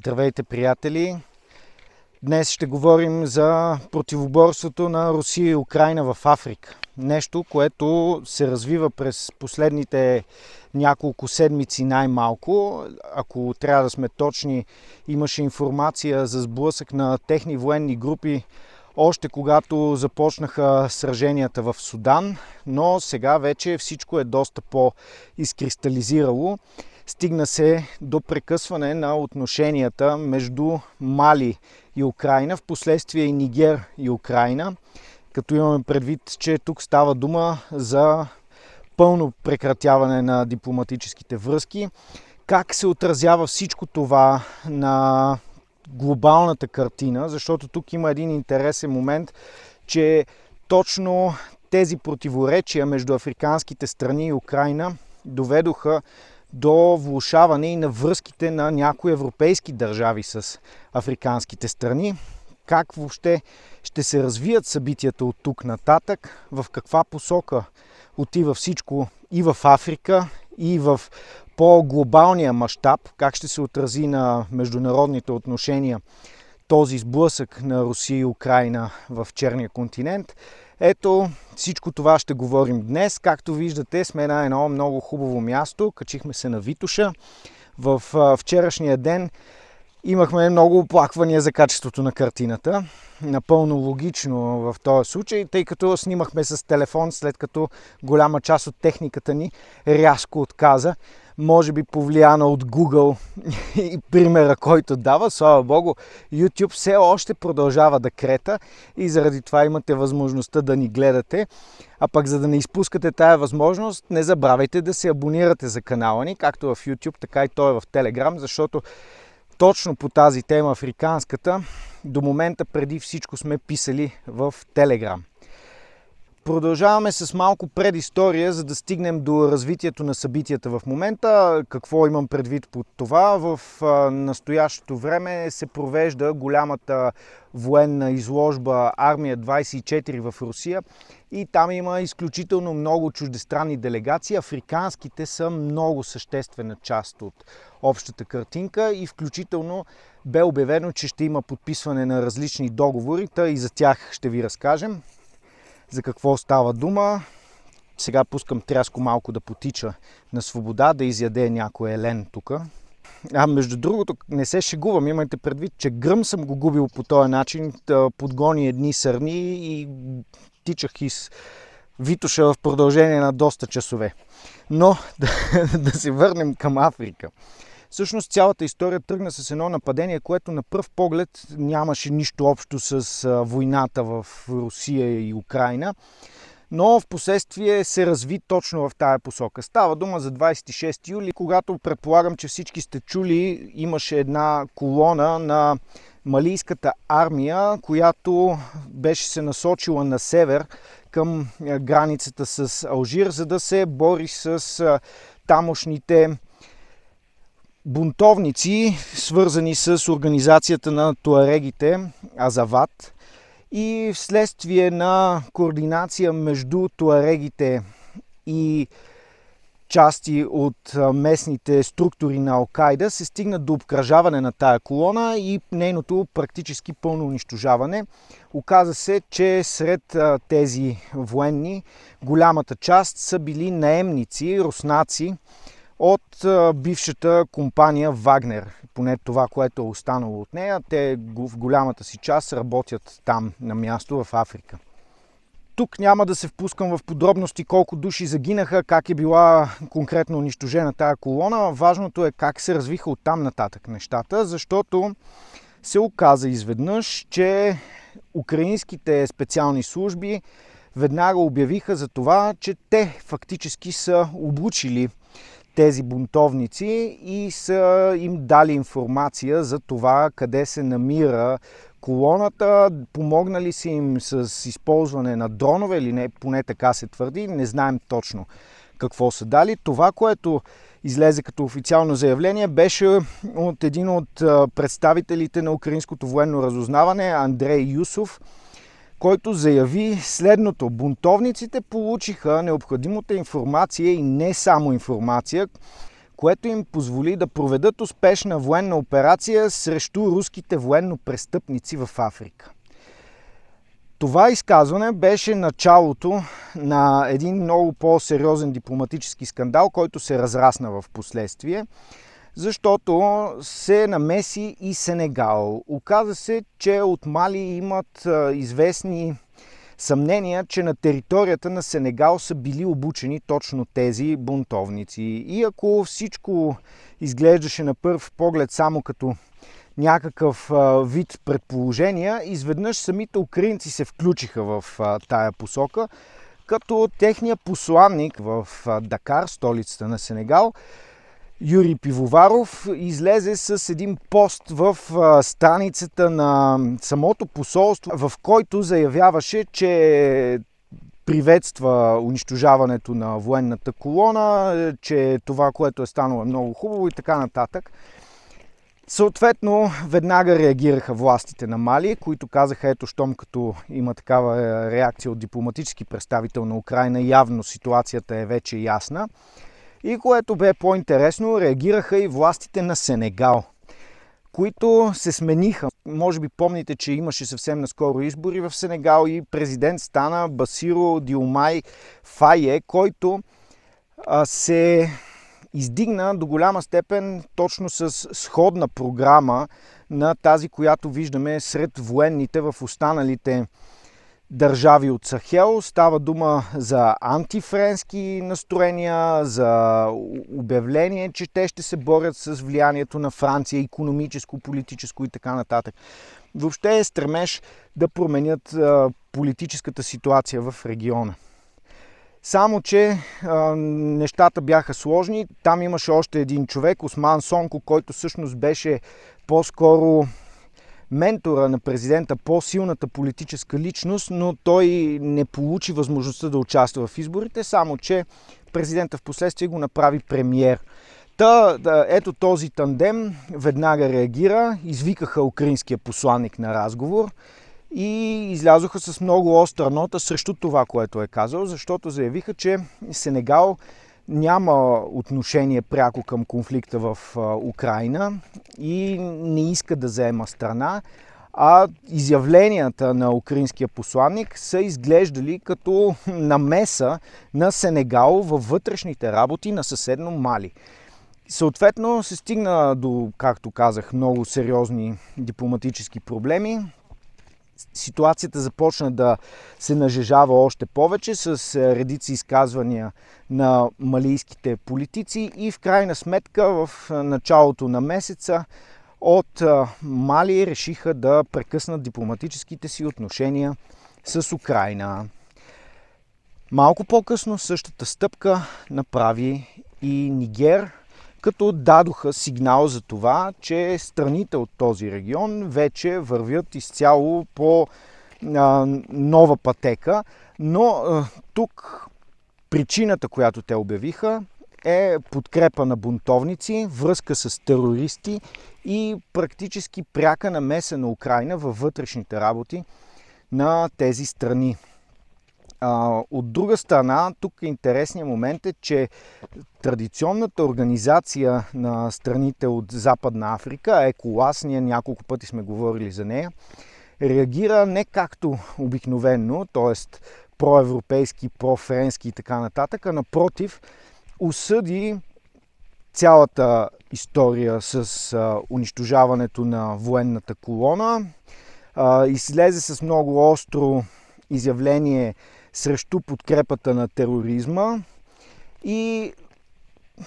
Здравейте, приятели! Днес ще говорим за противоборството на Русия и Украина в Африка. Нещо, което се развива през последните няколко седмици най-малко. Ако трябва да сме точни, имаше информация за сблъсък на техни военни групи още когато започнаха сраженията в Судан, но сега вече всичко е доста по-изкристализирало. Стигна се до прекъсване на отношенията между Мали и Украина, в последствие и Нигер и Украина, като имаме предвид, че тук става дума за пълно прекратяване на дипломатическите връзки. Как се отразява всичко това на глобалната картина, защото тук има един интересен момент, че точно тези противоречия между африканските страни и Украина доведоха до влушаване и на връзките на някои европейски държави с африканските страни. Как въобще ще се развият събитията от тук нататък, в каква посока отива всичко и в Африка, и в по-глобалния мащаб, как ще се отрази на международните отношения този сблъсък на Русия и Украина в Черния континент, ето, всичко това ще говорим днес. Както виждате, сме на едно много хубаво място. Качихме се на Витуша. В вчерашния ден имахме много оплаквания за качеството на картината. Напълно логично в този случай, тъй като снимахме с телефон, след като голяма част от техниката ни рязко отказа може би повлияна от Google и примера, който дава. Слава Богу, YouTube все още продължава да крета и заради това имате възможността да ни гледате. А пък за да не изпускате тая възможност, не забравяйте да се абонирате за канала ни, както в YouTube, така и той е в Telegram, защото точно по тази тема африканската до момента преди всичко сме писали в Telegram. Продължаваме с малко предистория, за да стигнем до развитието на събитията в момента. Какво имам предвид под това? В настоящото време се провежда голямата военна изложба Армия 24 в Русия и там има изключително много чуждестранни делегации. Африканските са много съществена част от общата картинка и включително бе обявено, че ще има подписване на различни договори, та и за тях ще ви разкажем за какво става дума. Сега пускам тряско малко да потича на свобода, да изяде някой елен тук. А между другото, не се шегувам, имайте предвид, че гръм съм го губил по този начин. Подгони едни сърни и тичах из Витоша в продължение на доста часове. Но да, да се върнем към Африка. Всъщност цялата история тръгна с едно нападение, което на пръв поглед нямаше нищо общо с войната в Русия и Украина но в последствие се разви точно в тая посока. Става дума за 26 юли, когато предполагам, че всички сте чули, имаше една колона на малийската армия, която беше се насочила на север към границата с Алжир, за да се бори с тамошните бунтовници, свързани с организацията на туарегите Азават и вследствие на координация между туарегите и части от местните структури на Алкайда се стигна до обкръжаване на тая колона и нейното практически пълно унищожаване. Оказа се, че сред тези военни голямата част са били наемници, руснаци, от бившата компания Вагнер, поне това, което е останало от нея. Те в голямата си част работят там на място в Африка. Тук няма да се впускам в подробности колко души загинаха, как е била конкретно унищожена тая колона. Важното е как се развиха от там нататък нещата, защото се оказа изведнъж, че украинските специални служби веднага обявиха за това, че те фактически са облучили тези бунтовници и са им дали информация за това къде се намира колоната. Помогнали са им с използване на дронове или не, поне така се твърди, не знаем точно какво са дали. Това, което излезе като официално заявление, беше от един от представителите на украинското военно разузнаване, Андрей Юсов, който заяви следното. Бунтовниците получиха необходимата информация и не само информация, което им позволи да проведат успешна военна операция срещу руските военно-престъпници в Африка. Това изказване беше началото на един много по-сериозен дипломатически скандал, който се разрасна в последствие – защото се намеси и Сенегал. Оказа се, че от Мали имат известни съмнения, че на територията на Сенегал са били обучени точно тези бунтовници. И ако всичко изглеждаше на първ поглед само като някакъв вид предположения, изведнъж самите украинци се включиха в тая посока, като техният посланник в Дакар, столицата на Сенегал, Юрий Пивоваров излезе с един пост в страницата на самото посолство, в който заявяваше, че приветства унищожаването на военната колона, че това, което е станало е много хубаво и така нататък. Съответно, веднага реагираха властите на Мали, които казаха, ето, щом като има такава е, реакция от дипломатически представител на Украина, явно ситуацията е вече ясна. И което бе по-интересно, реагираха и властите на Сенегал, които се смениха. Може би помните, че имаше съвсем наскоро избори в Сенегал и президент стана Басиро Диомай Фае, който се издигна до голяма степен точно с сходна програма на тази, която виждаме сред военните в останалите държави от Сахел. Става дума за антифренски настроения, за обявление, че те ще се борят с влиянието на Франция, економическо, политическо и така нататък. Въобще е стремеж да променят политическата ситуация в региона. Само, че а, нещата бяха сложни. Там имаше още един човек, Осман Сонко, който всъщност беше по-скоро ментора на президента, по-силната политическа личност, но той не получи възможността да участва в изборите, само че президента в последствие го направи премьер. Та, ето този тандем веднага реагира, извикаха украинския посланник на разговор и излязоха с много остра нота срещу това, което е казал, защото заявиха, че Сенегал няма отношение пряко към конфликта в Украина и не иска да заема страна, а изявленията на украинския посланник са изглеждали като намеса на Сенегал във вътрешните работи на съседно Мали. Съответно се стигна до, както казах, много сериозни дипломатически проблеми ситуацията започна да се нажежава още повече с е, редици изказвания на малийските политици и в крайна сметка в е, началото на месеца от е, Мали решиха да прекъснат дипломатическите си отношения с Украина. Малко по-късно същата стъпка направи и Нигер, като дадоха сигнал за това, че страните от този регион вече вървят изцяло по а, нова пътека, но а, тук причината, която те обявиха, е подкрепа на бунтовници, връзка с терористи и практически пряка намеса на Украина във вътрешните работи на тези страни. А, от друга страна, тук е интересният момент е, че традиционната организация на страните от Западна Африка, ЕКОЛАС, ние няколко пъти сме говорили за нея, реагира не както обикновенно, т.е. проевропейски, профренски и така нататък, а напротив, осъди цялата история с а, унищожаването на военната колона, а, излезе с много остро изявление срещу подкрепата на тероризма и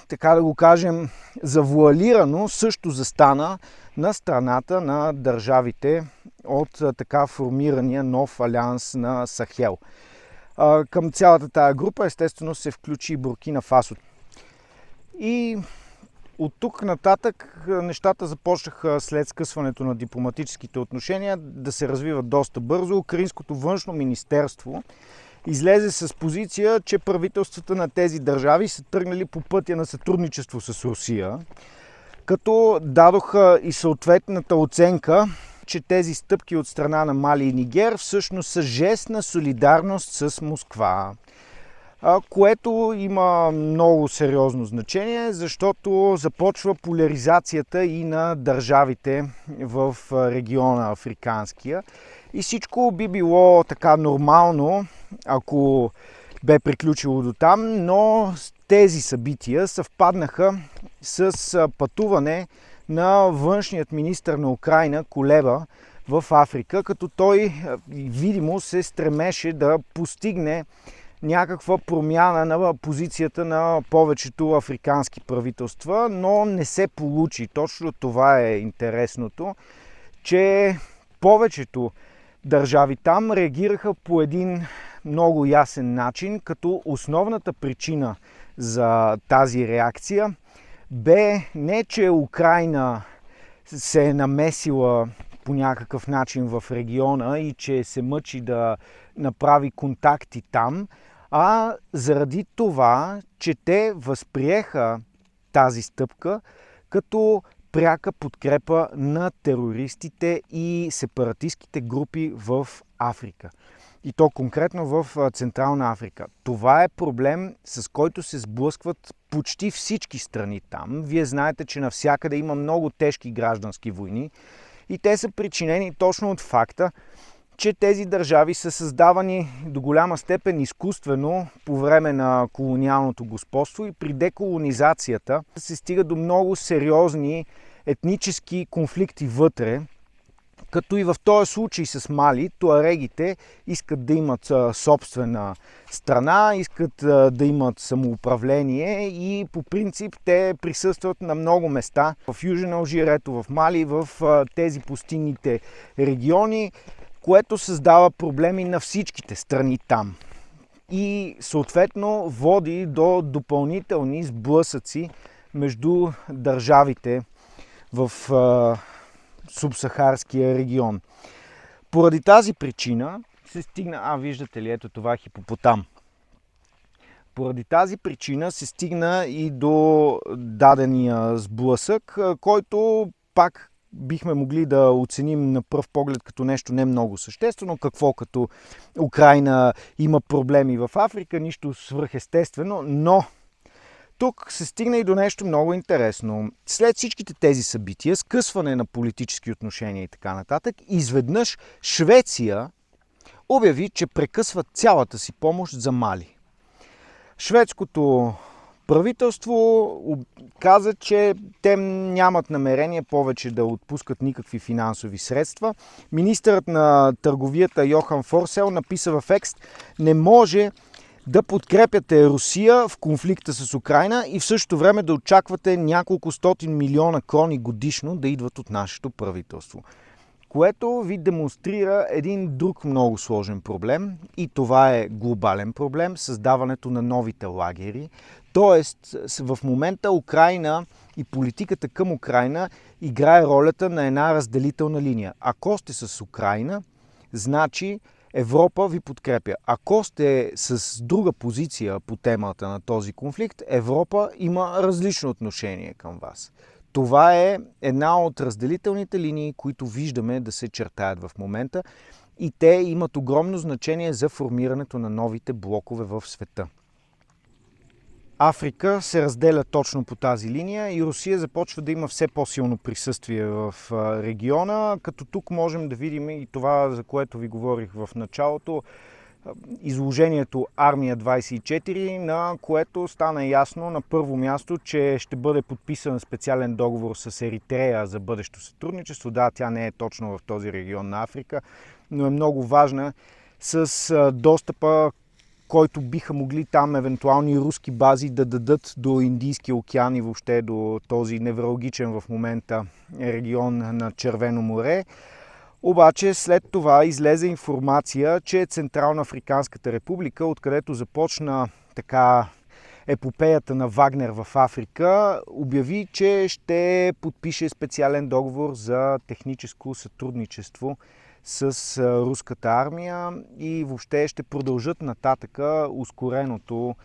така да го кажем, завуалирано също застана на страната на държавите от така формирания нов алианс на Сахел. Към цялата тая група естествено се включи Буркина Фасо. И от тук нататък нещата започнаха след скъсването на дипломатическите отношения да се развиват доста бързо. Украинското външно министерство излезе с позиция, че правителствата на тези държави са тръгнали по пътя на сътрудничество с Русия, като дадоха и съответната оценка, че тези стъпки от страна на Мали и Нигер всъщност са жест на солидарност с Москва което има много сериозно значение, защото започва поляризацията и на държавите в региона Африканския. И всичко би било така нормално, ако бе приключило до там, но тези събития съвпаднаха с пътуване на външният министр на Украина Колеба в Африка, като той видимо се стремеше да постигне някаква промяна на позицията на повечето африкански правителства, но не се получи. Точно това е интересното, че повечето държави там реагираха по един много ясен начин, като основната причина за тази реакция бе не, че Украина се е намесила по някакъв начин в региона и че се мъчи да направи контакти там, а заради това, че те възприеха тази стъпка като пряка подкрепа на терористите и сепаратистските групи в Африка. И то конкретно в Централна Африка. Това е проблем, с който се сблъскват почти всички страни там. Вие знаете, че навсякъде има много тежки граждански войни и те са причинени точно от факта, че тези държави са създавани до голяма степен изкуствено по време на колониалното господство и при деколонизацията се стига до много сериозни етнически конфликти вътре. Като и в този случай с Мали, туарегите искат да имат собствена страна, искат да имат самоуправление и по принцип те присъстват на много места в Южен Алжирето, в Мали, в тези пустинните региони което създава проблеми на всичките страни там. И съответно води до допълнителни сблъсъци между държавите в а, субсахарския регион. Поради тази причина се стигна, а виждате ли, ето това е хипопотам. Поради тази причина се стигна и до дадения сблъсък, който пак бихме могли да оценим на пръв поглед като нещо не много съществено. Какво като Украина има проблеми в Африка, нищо свръхестествено, но тук се стигна и до нещо много интересно. След всичките тези събития, скъсване на политически отношения и така нататък, изведнъж Швеция обяви, че прекъсва цялата си помощ за Мали. Шведското правителство каза, че те нямат намерение повече да отпускат никакви финансови средства. Министърът на търговията Йохан Форсел написа в Екст, не може да подкрепяте Русия в конфликта с Украина и в същото време да очаквате няколко стотин милиона крони годишно да идват от нашето правителство което ви демонстрира един друг много сложен проблем и това е глобален проблем създаването на новите лагери. Тоест, в момента Украина и политиката към Украина играе ролята на една разделителна линия. Ако сте с Украина, значи Европа ви подкрепя. Ако сте с друга позиция по темата на този конфликт, Европа има различно отношение към вас. Това е една от разделителните линии, които виждаме да се чертаят в момента и те имат огромно значение за формирането на новите блокове в света. Африка се разделя точно по тази линия и Русия започва да има все по-силно присъствие в региона, като тук можем да видим и това, за което ви говорих в началото, изложението Армия 24, на което стана ясно на първо място, че ще бъде подписан специален договор с Еритрея за бъдещо сътрудничество. Да, тя не е точно в този регион на Африка, но е много важна с достъпа, който биха могли там евентуални руски бази да дадат до Индийския океан и въобще до този неврологичен в момента регион на Червено море. Обаче след това излезе информация, че Централна Африканската република, откъдето започна така епопеята на Вагнер в Африка, обяви, че ще подпише специален договор за техническо сътрудничество с руската армия и въобще ще продължат нататъка ускореното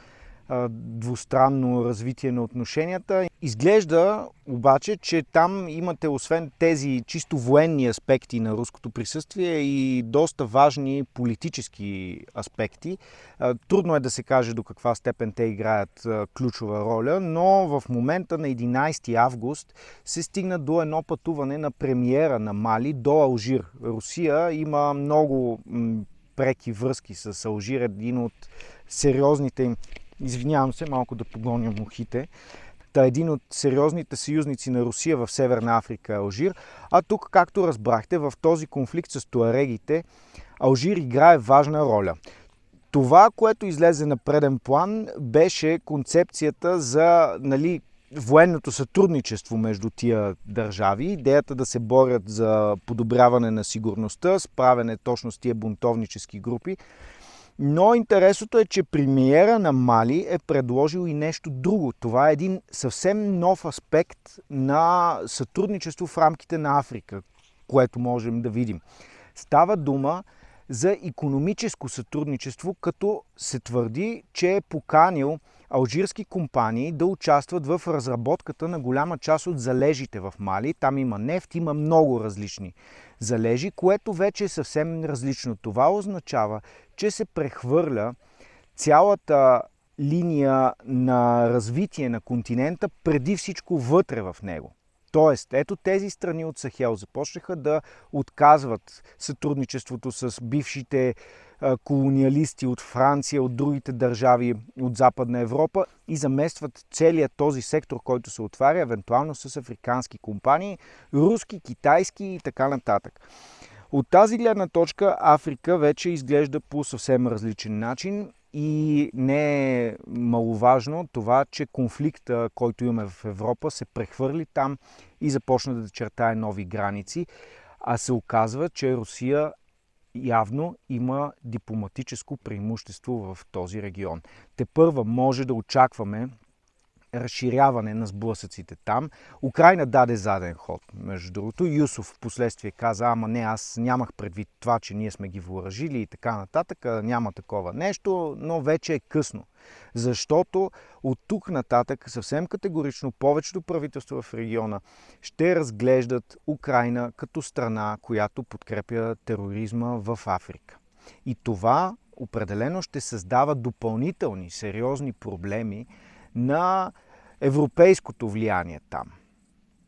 двустранно развитие на отношенията. Изглежда обаче, че там имате освен тези чисто военни аспекти на руското присъствие и доста важни политически аспекти. Трудно е да се каже до каква степен те играят ключова роля, но в момента на 11 август се стигна до едно пътуване на премиера на Мали до Алжир. Русия има много преки връзки с Алжир, един от сериозните им Извинявам се, малко да погоня мухите. Та един от сериозните съюзници на Русия в Северна Африка е Алжир. А тук, както разбрахте, в този конфликт с туарегите, Алжир играе важна роля. Това, което излезе на преден план, беше концепцията за нали, военното сътрудничество между тия държави, идеята да се борят за подобряване на сигурността, справяне точно с тия бунтовнически групи. Но интересното е, че премиера на Мали е предложил и нещо друго. Това е един съвсем нов аспект на сътрудничество в рамките на Африка, което можем да видим. Става дума за економическо сътрудничество, като се твърди, че е поканил алжирски компании да участват в разработката на голяма част от залежите в Мали. Там има нефт, има много различни залежи, което вече е съвсем различно. Това означава, че се прехвърля цялата линия на развитие на континента, преди всичко вътре в него. Тоест, ето тези страни от Сахел започнаха да отказват сътрудничеството с бившите колониалисти от Франция, от другите държави от Западна Европа и заместват целият този сектор, който се отваря, евентуално с африкански компании, руски, китайски и така нататък. От тази гледна точка Африка вече изглежда по съвсем различен начин и не е маловажно това, че конфликта, който имаме в Европа, се прехвърли там и започна да чертае нови граници. А се оказва, че Русия явно има дипломатическо преимущество в този регион. Те първа може да очакваме разширяване на сблъсъците там. Украина даде заден ход, между другото. Юсов в последствие каза, ама не, аз нямах предвид това, че ние сме ги въоръжили и така нататък, няма такова нещо, но вече е късно. Защото от тук нататък съвсем категорично повечето правителства в региона ще разглеждат Украина като страна, която подкрепя тероризма в Африка. И това определено ще създава допълнителни сериозни проблеми на европейското влияние там.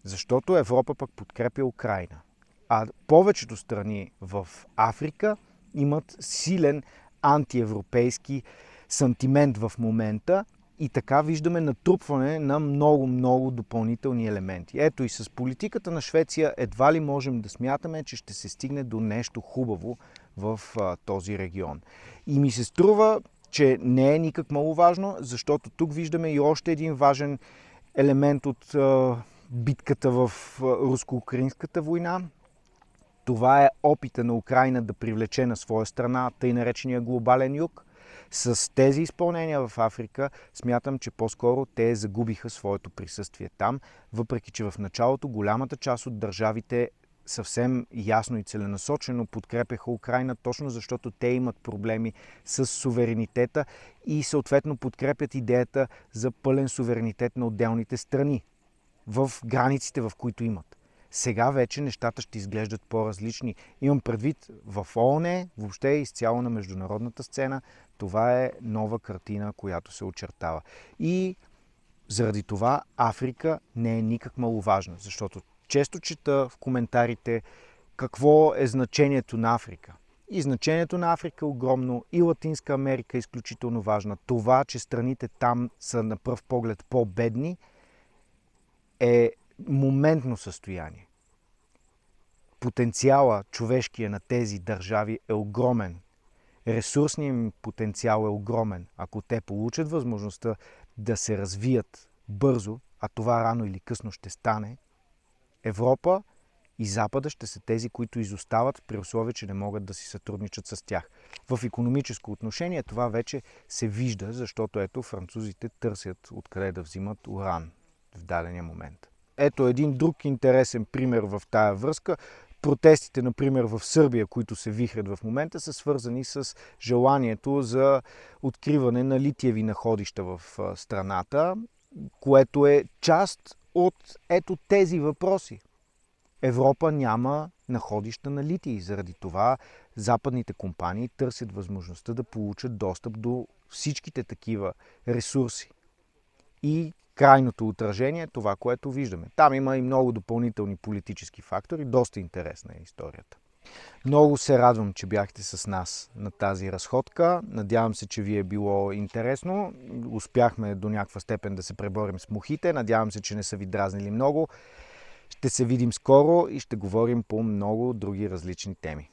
Защото Европа пък подкрепя Украина. А повечето страни в Африка имат силен антиевропейски сантимент в момента и така виждаме натрупване на много-много допълнителни елементи. Ето и с политиката на Швеция едва ли можем да смятаме, че ще се стигне до нещо хубаво в а, този регион. И ми се струва, че не е никак маловажно, защото тук виждаме и още един важен елемент от битката в руско-украинската война. Това е опита на Украина да привлече на своя страна тъй наречения глобален юг. С тези изпълнения в Африка смятам, че по-скоро те загубиха своето присъствие там, въпреки че в началото голямата част от държавите съвсем ясно и целенасочено подкрепяха Украина, точно защото те имат проблеми с суверенитета и съответно подкрепят идеята за пълен суверенитет на отделните страни в границите, в които имат. Сега вече нещата ще изглеждат по-различни. Имам предвид в ООН, въобще изцяло на международната сцена. Това е нова картина, която се очертава. И заради това Африка не е никак маловажна, защото често чета в коментарите какво е значението на Африка. И значението на Африка е огромно, и Латинска Америка е изключително важна. Това, че страните там са на пръв поглед по-бедни, е моментно състояние. Потенциала човешкия на тези държави е огромен. Ресурсният им потенциал е огромен. Ако те получат възможността да се развият бързо, а това рано или късно ще стане – Европа и Запада ще са тези, които изостават при условие, че не могат да си сътрудничат с тях. В економическо отношение това вече се вижда, защото ето французите търсят откъде да взимат уран в дадения момент. Ето един друг интересен пример в тая връзка. Протестите, например, в Сърбия, които се вихрят в момента, са свързани с желанието за откриване на литиеви находища в страната, което е част от ето тези въпроси. Европа няма находища на литий. Заради това западните компании търсят възможността да получат достъп до всичките такива ресурси. И крайното отражение е това, което виждаме. Там има и много допълнителни политически фактори. Доста интересна е историята. Много се радвам, че бяхте с нас на тази разходка. Надявам се, че ви е било интересно. Успяхме до някаква степен да се преборим с мухите. Надявам се, че не са ви дразнили много. Ще се видим скоро и ще говорим по много други различни теми.